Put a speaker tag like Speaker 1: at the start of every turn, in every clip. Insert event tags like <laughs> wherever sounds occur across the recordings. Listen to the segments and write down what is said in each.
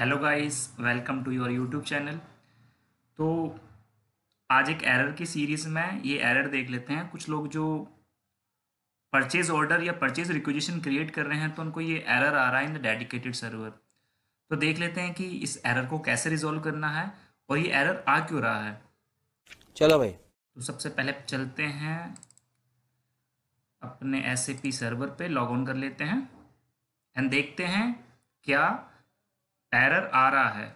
Speaker 1: Hello guys welcome to your YouTube channel तो आज एक एरर की सीरीज़ में ये एरर देख लेते हैं कुछ लोग जो परचेज ऑर्डर या परचेज रिक्विजिशन क्रिएट कर रहे हैं तो उनको ये एरर आ रहा है इन द डेडिकेटेड सर्वर तो देख लेते हैं कि इस एरर को कैसे रिजोल्व करना है और ये एरर आ क्यों रहा है चलो भाई तो सबसे पहले चलते हैं अपने एस सर्वर पर लॉग ऑन कर लेते हैं एंड देखते हैं क्या एरर आ रहा है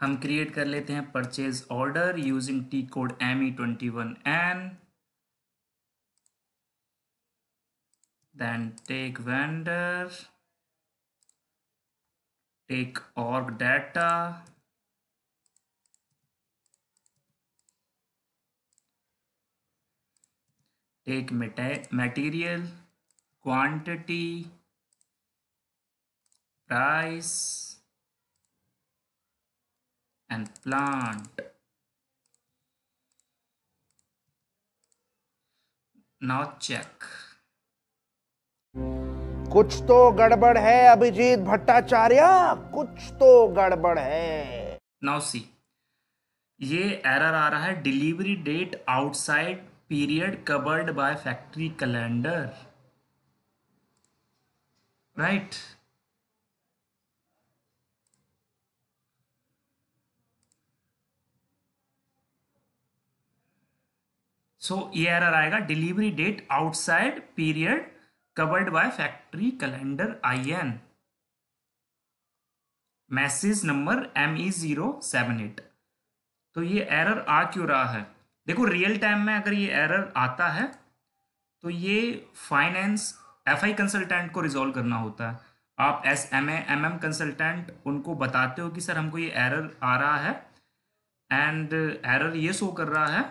Speaker 1: हम क्रिएट कर लेते हैं purchase order using T code M E twenty one N then take vendor take org data take material quantity price and plant now check कुछ तो गड़बड़ है अभिजीत भट्टाचार्य कुछ तो गड़बड़ है नाउ सी ये एरर आ रहा है delivery date outside period covered by factory calendar right so ये एरर आएगा delivery date outside period covered by factory calendar IN. Message number M E zero seven eight तो ये एरर आ क्यों रहा है देखो रियल टाइम में अगर ये एरर आता है तो ये फाइनेंस एफ आई कंसल्टेंट को रिजॉल्व करना होता है आप S M A M M consultant उनको बताते हो कि सर हमको ये एरर आ रहा है एंड एरर ये शो कर रहा है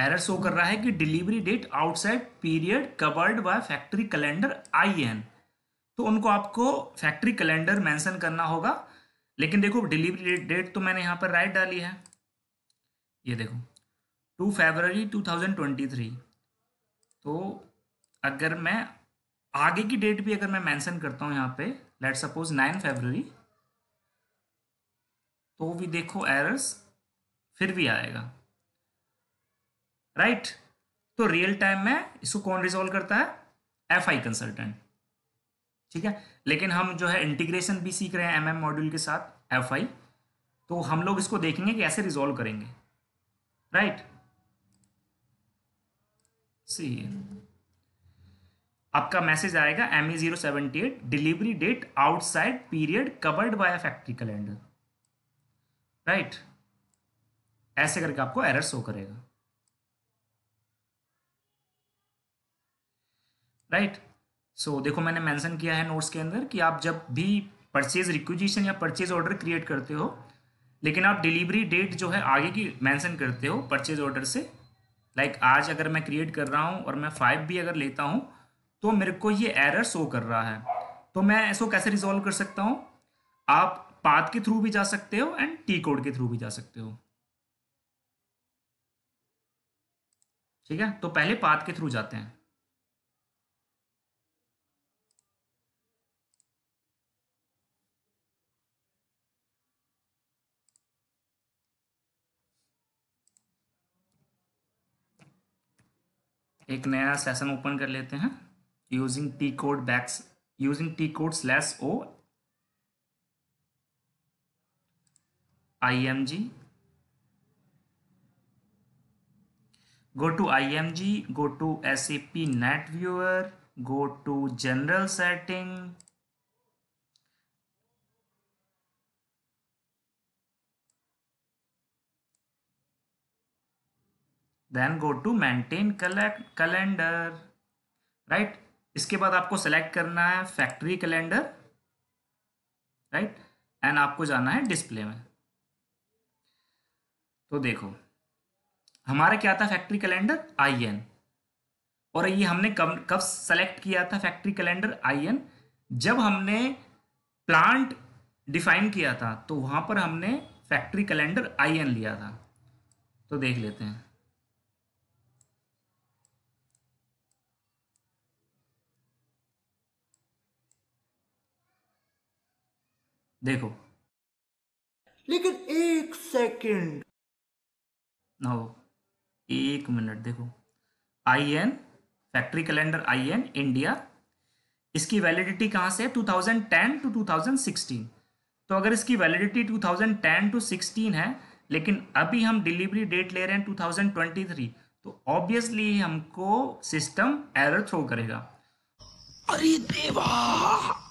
Speaker 1: एरर शो कर रहा है कि delivery date outside period covered by factory calendar I N तो उनको आपको फैक्ट्री कैलेंडर मेंशन करना होगा लेकिन देखो डिलीवरी डेट तो मैंने यहाँ पर राइट डाली है ये देखो two February two thousand twenty three तो अगर मैं आगे की डेट भी अगर मैं मेंशन करता हूँ यहाँ पे लेट सपोज नाइन फेबररी तो भी देखो एरर्स फिर भी आएगा राइट तो रियल टाइम में इसको कौन रिजोल्व करता है एफ आई कंसल्टेंट ठीक है लेकिन हम जो है इंटीग्रेशन भी सीख रहे हैं एम एम मॉड्यूल के साथ एफ आई तो हम लोग इसको देखेंगे कि ऐसे रिजोल्व करेंगे राइट सी आपका मैसेज आएगा M E zero seventy eight delivery date outside period covered by factory calendar right ऐसे करके आपको एरर शो करेगा राइट सो so, देखो मैंने मेंशन किया है नोट्स के अंदर कि आप जब भी परचेज रिक्विजिशन या परचेज ऑर्डर क्रिएट करते हो लेकिन आप डिलीवरी डेट जो है आगे की मेंशन करते हो परचेज ऑर्डर से लाइक like आज अगर मैं क्रिएट कर रहा हूँ और मैं फाइव भी अगर लेता हूँ तो मेरे को ये एरर शो कर रहा है तो मैं इसको कैसे रिजोल्व कर सकता हूँ आप पाथ के थ्रू भी जा सकते हो एंड टी कोड के थ्रू भी जा सकते हो ठीक है तो पहले पाथ के थ्रू जाते हैं एक नया सेशन ओपन कर लेते हैं using T code backs using T code slash O I M G go to I M G go to S A P net viewer go to general setting then go to maintain calendar right इसके बाद आपको select करना है factory calendar right and आपको जाना है display में तो देखो हमारा क्या था फैक्ट्री कैलेंडर आई एन और ये हमने कब कब सेलेक्ट किया था फैक्ट्री कैलेंडर आई एन जब हमने प्लांट डिफाइन किया था तो वहां पर हमने फैक्ट्री कैलेंडर आई एन लिया था तो देख लेते हैं देखो लेकिन एक सेकेंड नो एक मिनट देखो I N factory calendar I N India इसकी वैलिडिटी कहाँ से है 2010 टू 2016 तो अगर इसकी वैलिडिटी 2010 टू 16 है लेकिन अभी हम डिलीवरी डेट ले रहे हैं 2023 तो ऑब्वियसली हमको सिस्टम एरर थ्रो करेगा अरे देवा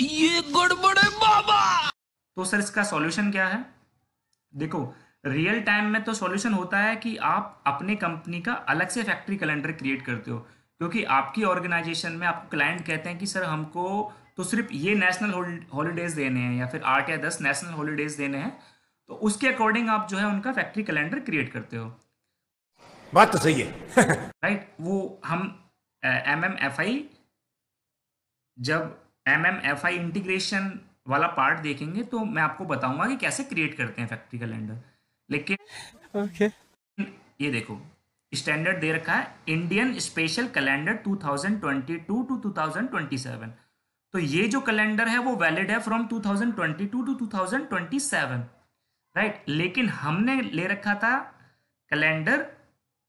Speaker 1: ये है बाबा तो सर इसका सॉल्यूशन क्या है देखो रियल टाइम में तो सॉल्यूशन होता है कि आप अपने कंपनी का अलग से फैक्ट्री कैलेंडर क्रिएट करते हो क्योंकि आपकी ऑर्गेनाइजेशन में आपको क्लाइंट कहते हैं कि सर हमको तो सिर्फ ये नेशनल हॉलीडेज देने हैं या फिर आठ या दस नेशनल हॉलीडेज देने हैं तो उसके अकॉर्डिंग आप जो है उनका फैक्ट्री कैलेंडर क्रिएट करते हो बात तो सही है राइट <laughs> right? वो हम एम एम एफ आई जब M M F I integration वाला पार्ट देखेंगे तो मैं आपको बताऊंगा कि कैसे क्रिएट करते हैं फैक्ट्री कैलेंडर लेकिन ओके okay. ये देखो स्टैंडर्ड दे रखा है इंडियन स्पेशल कैलेंडर 2022 टू 2027 तो ये जो कैलेंडर है वो वैलिड है फ्रॉम 2022 टू 2027 राइट लेकिन हमने ले रखा था कैलेंडर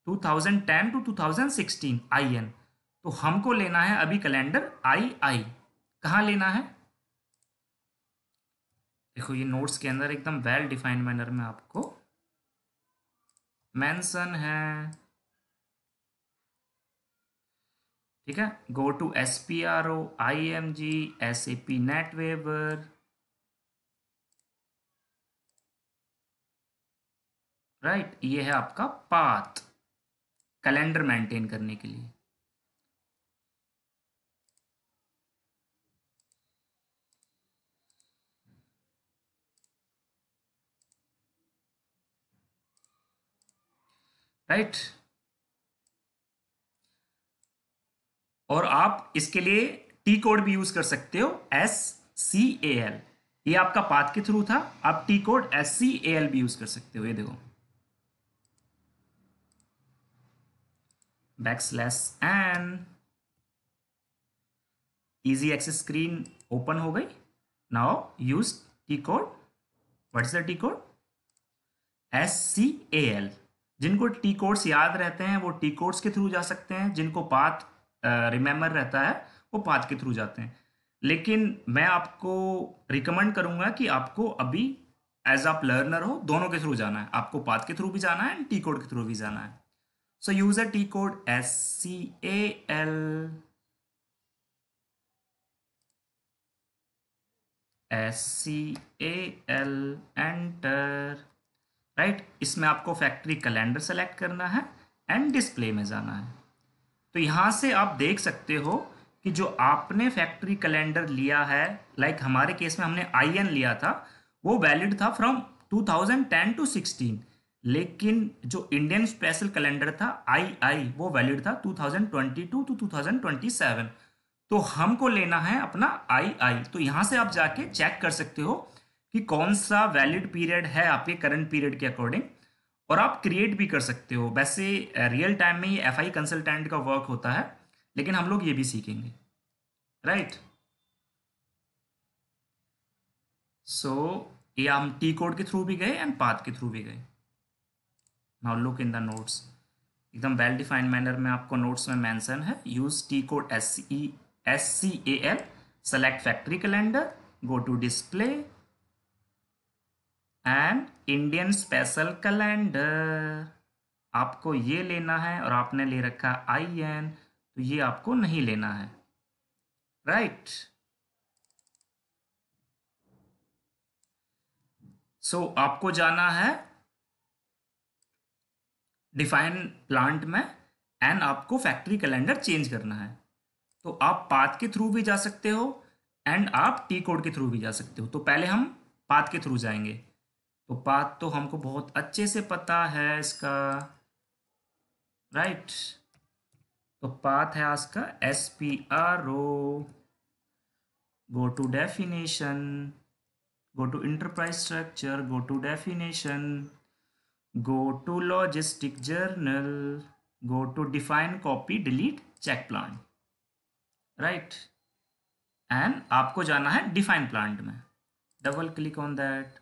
Speaker 1: 2010 टू 2016 आईएन तो हमको लेना है अभी कैलेंडर आई आई कहाँ लेना है देखो ये नोट्स के अंदर एकदम वेल डिफाइंड मैनर में आपको मेंशन है ठीक है go to S P R O I M G S A P NetWeaver right ये है आपका पाथ कैलेंडर मेंटेन करने के लिए राइट और आप इसके लिए टी कोड भी यूज कर सकते हो एस सी ए एल ये आपका पाथ के थ्रू था आप T code S C A L भी यूज कर सकते हो ये देखो back slash N easy access screen open हो गई now use T code is the T code S C A L जिनको टी कोड्स याद रहते हैं वो टी कोड्स के थ्रू जा सकते हैं जिनको पाथ रिमेम्बर रहता है वो पाथ के थ्रू जाते हैं लेकिन मैं आपको रिकमेंड करूंगा कि आपको अभी एज आप लर्नर हो दोनों के थ्रू जाना है आपको पाथ के थ्रू भी जाना है एंड टी कोड के थ्रू भी जाना है so user T code S C A L S C A L enter right इसमें आपको फैक्ट्री कैलेंडर सेलेक्ट करना है एंड डिस्प्ले में जाना है तो यहाँ से आप देख सकते हो कि जो आपने फैक्ट्री कैलेंडर लिया है लाइक like हमारे केस में हमने आई लिया था वो वैलिड था फ्रॉम 2010 टू 16 लेकिन जो इंडियन स्पेशल कैलेंडर था आई आई वो वैलिड था 2022 टू टू टू तो हमको लेना है अपना आई आई तो यहाँ से आप जाके चेक कर सकते हो कि कौन सा वैलिड पीरियड है आपके करंट पीरियड के अकॉर्डिंग और आप क्रिएट भी कर सकते हो वैसे रियल टाइम में ये एफ आई कंसल्टेंट का वर्क होता है लेकिन हम लोग ये भी सीखेंगे राइट सो ये हम टी कोड के थ्रू भी गए एंड पाथ के थ्रू भी गए now look in the notes एकदम वेल डिफाइंड मैनर में आपको नोट्स में मेंशन है use T code S C S C A L select factory calendar go to display and Indian special calendar आपको ये लेना है और आपने ले रखा आई एन तो ये आपको नहीं लेना है राइट सो so, आपको जाना है डिफाइन प्लांट में एंड आपको फैक्ट्री कैलेंडर चेंज करना है तो आप पाथ के थ्रू भी जा सकते हो एंड आप टी कोड के थ्रू भी जा सकते हो तो पहले हम पाथ के थ्रू जाएंगे तो पाथ तो हमको बहुत अच्छे से पता है इसका राइट तो पाथ है इसका S P R O go to definition go to enterprise structure go to definition go to logistic general go to define copy delete check plant right and आपको जाना है डिफाइन प्लांट में double click on that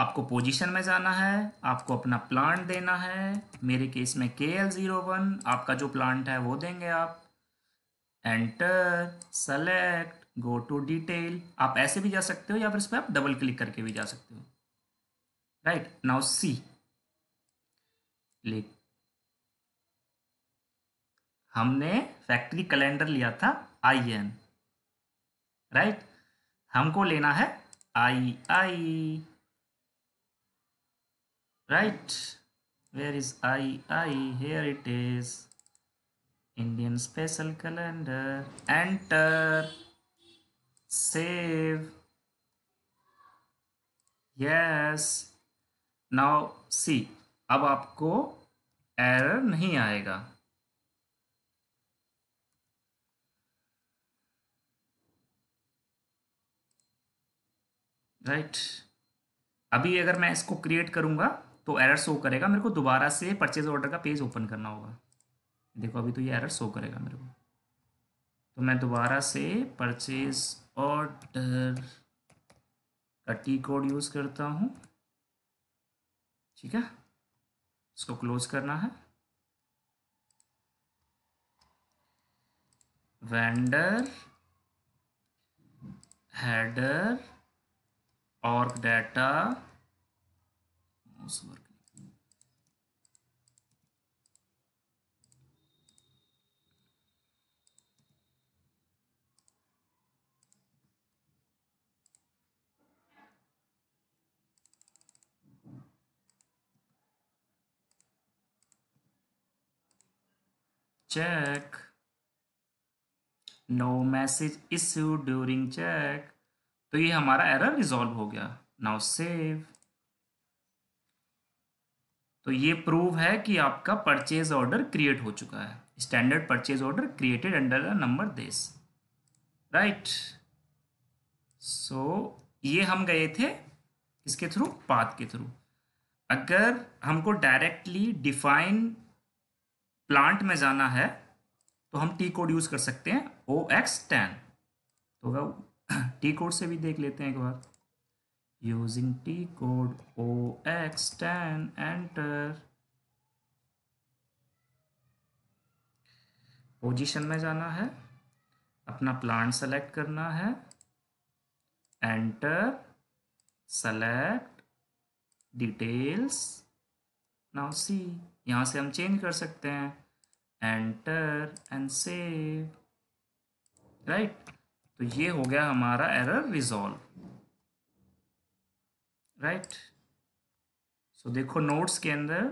Speaker 1: आपको position में जाना है आपको अपना प्लांट देना है मेरे केस में के एल ज़ीरो वन आपका जो प्लांट है वो देंगे आप enter select go to detail आप ऐसे भी जा सकते हो या फिर इस पर आप डबल क्लिक करके भी जा सकते हो राइट नाउ सी क्लिक हमने फैक्ट्री कैलेंडर लिया था आई एन राइट हमको लेना है I I right where is i i here it is indian special calendar enter save yes now see ab aapko error nahi aayega right right. अभी अगर मैं इसको क्रिएट करूंगा तो एरर शो करेगा मेरे को दोबारा से परचेज ऑर्डर का पेज ओपन करना होगा देखो अभी तो ये एरर शो करेगा मेरे को तो मैं दोबारा से परचेज ऑर्डर का टी कोड यूज़ करता हूँ ठीक है इसको क्लोज करना है वेंडर हेडर और डाटा उस work check no message issued during check तो ये हमारा एरर रिजॉल्व हो गया नाउ सेव तो ये प्रूव है कि आपका परचेज ऑर्डर क्रिएट हो चुका है standard purchase order created under the number this right so ये हम गए थे इसके थ्रू पाथ के थ्रू अगर हमको डायरेक्टली डिफाइन प्लांट में जाना है तो हम टी कोड यूज़ कर सकते हैं ओ एक्स टेन तो टी कोड से भी देख लेते हैं एक बार using T code OX10 enter position में जाना है अपना प्लांट सेलेक्ट करना है enter select details now see यहाँ से हम चेंज कर सकते हैं एंटर एंड सेव राइट तो ये हो गया हमारा एरर रिजॉल्व राइट सो देखो नोट्स के अंदर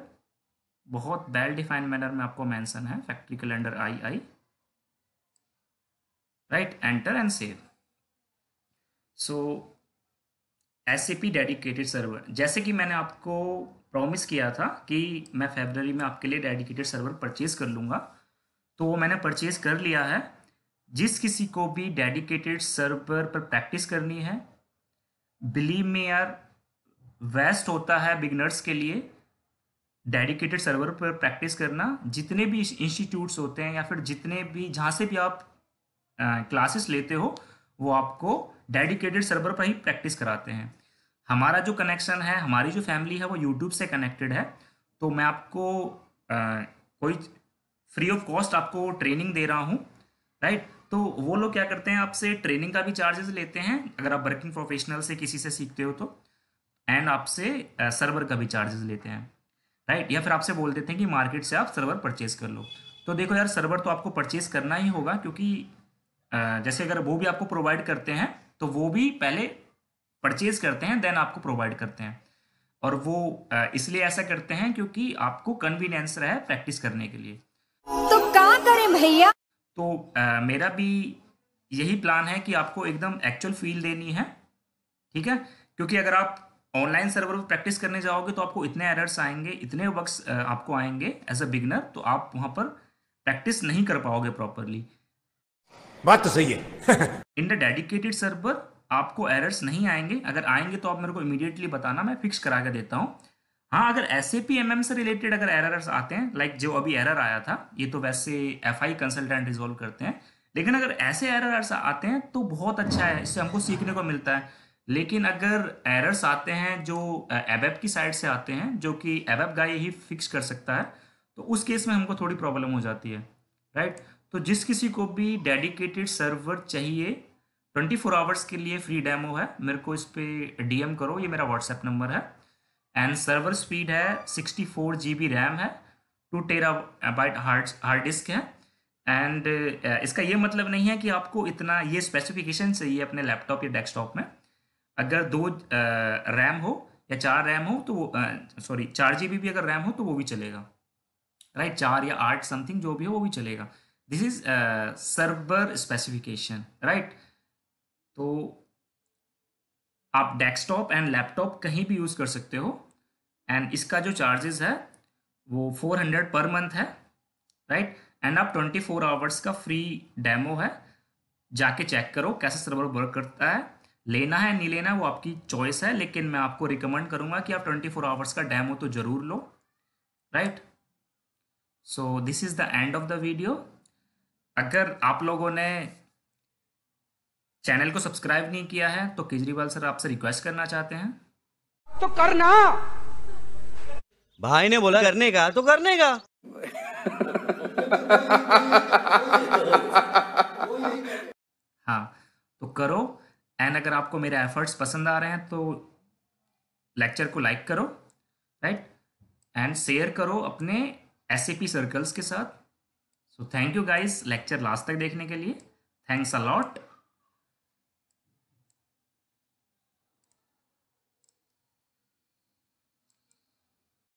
Speaker 1: बहुत वेल डिफाइंड मैनर में आपको मेंशन है factory calendar I I right enter and save so S A P dedicated server जैसे कि मैंने आपको प्रॉमिस किया था कि मैं फेबररी में आपके लिए डेडिकेटेड सर्वर परचेज कर लूँगा तो वो मैंने परचेज कर लिया है जिस किसी को भी डेडिकेटेड सर्वर पर प्रैक्टिस करनी है बिलीव मे यार वेस्ट होता है बिगनर्स के लिए डेडिकेटेड सर्वर पर प्रैक्टिस करना जितने भी इंस्टीट्यूट्स होते हैं या फिर जितने भी जहाँ से भी आप क्लासेस लेते हो वो आपको डेडिकेटेड सर्वर पर ही प्रैक्टिस कराते हैं हमारा जो कनेक्शन है हमारी जो फैमिली है वो यूट्यूब से कनेक्टेड है तो मैं आपको आ, कोई फ्री ऑफ कॉस्ट आपको ट्रेनिंग दे रहा हूँ राइट तो वो लोग क्या करते हैं आपसे ट्रेनिंग का भी चार्जेस लेते हैं अगर आप वर्किंग प्रोफेशनल से किसी से सीखते हो तो एंड आपसे सर्वर का भी चार्जेस लेते हैं राइट या फिर आपसे बोल देते हैं कि मार्केट से आप सर्वर परचेज कर लो तो देखो यार सर्वर तो आपको परचेज करना ही होगा क्योंकि जैसे अगर वो भी आपको प्रोवाइड करते हैं तो वो भी पहले परचेज करते हैं देन आपको प्रोवाइड करते हैं और वो इसलिए ऐसा करते हैं क्योंकि आपको कन्वीनियंस रहे प्रैक्टिस करने के लिए तो क्या करें भैया तो आ, मेरा भी यही प्लान है कि आपको एकदम एक्चुअल फील देनी है ठीक है क्योंकि अगर आप ऑनलाइन सर्वर पर प्रैक्टिस करने जाओगे तो आपको इतने एरर्स आएंगे इतने वक्स आपको आएंगे एज अ बिगनर तो आप वहां पर प्रैक्टिस नहीं कर पाओगे प्रॉपरली बात तो सही है इन द डेडिकेटेड सर्वर आपको एरर्स नहीं आएंगे अगर आएंगे तो आप मेरे को इमीडिएटली बताना मैं फिक्स करा के देता हूँ हाँ अगर S A P M M से रिलेटेड अगर एरर्स आते हैं लाइक जो अभी एरर आया था ये तो वैसे एफ आई कंसल्टेंट रिजोल्व करते हैं लेकिन अगर ऐसे एरर्स आते हैं तो बहुत अच्छा है इससे हमको सीखने को मिलता है लेकिन अगर एरर्स आते हैं जो एबेब की साइड से आते हैं जो कि एबेब गाय ही फिक्स कर सकता है तो उस केस में हमको थोड़ी प्रॉब्लम हो जाती है राइट तो जिस किसी को भी डेडिकेटेड सर्वर चाहिए 24 फोर आवर्स के लिए फ्री डेमो है मेरे को इस पर डी करो ये मेरा व्हाट्सएप नंबर है एंड सर्वर स्पीड है सिक्सटी फोर रैम है two terabyte hard hard disk है एंड इसका ये मतलब नहीं है कि आपको इतना ये स्पेसिफिकेशन चाहिए अपने लैपटॉप या डेस्कटॉप में अगर दो रैम हो या चार रैम हो तो वो सॉरी चार जी भी अगर रैम हो तो वो भी चलेगा राइट right? चार या आठ समथिंग जो भी हो वो भी चलेगा this is server specification right तो आप डेस्कटॉप एंड लैपटॉप कहीं भी यूज़ कर सकते हो एंड इसका जो चार्जेस है वो फोर हंड्रेड पर मंथ है राइट एंड आप ट्वेंटी फोर आवर्स का फ्री डेमो है जाके चेक करो कैसे सर्वर वर्क करता है लेना है नहीं लेना है वो आपकी चॉइस है लेकिन मैं आपको रिकमेंड करूंगा कि आप ट्वेंटी फोर आवर्स का डैमो तो ज़रूर लो right so this is the end of the video अगर आप लोगों ने चैनल को सब्सक्राइब नहीं किया है तो केजरीवाल सर आपसे रिक्वेस्ट करना चाहते हैं तो करना भाई ने बोला करने का तो करने का हाँ तो करो एंड अगर आपको मेरे एफर्ट्स पसंद आ रहे हैं तो लेक्चर को लाइक करो राइट एंड शेयर करो अपने एस सर्कल्स के साथ so thank you guys lecture last तक देखने के लिए थैंक्स अलॉट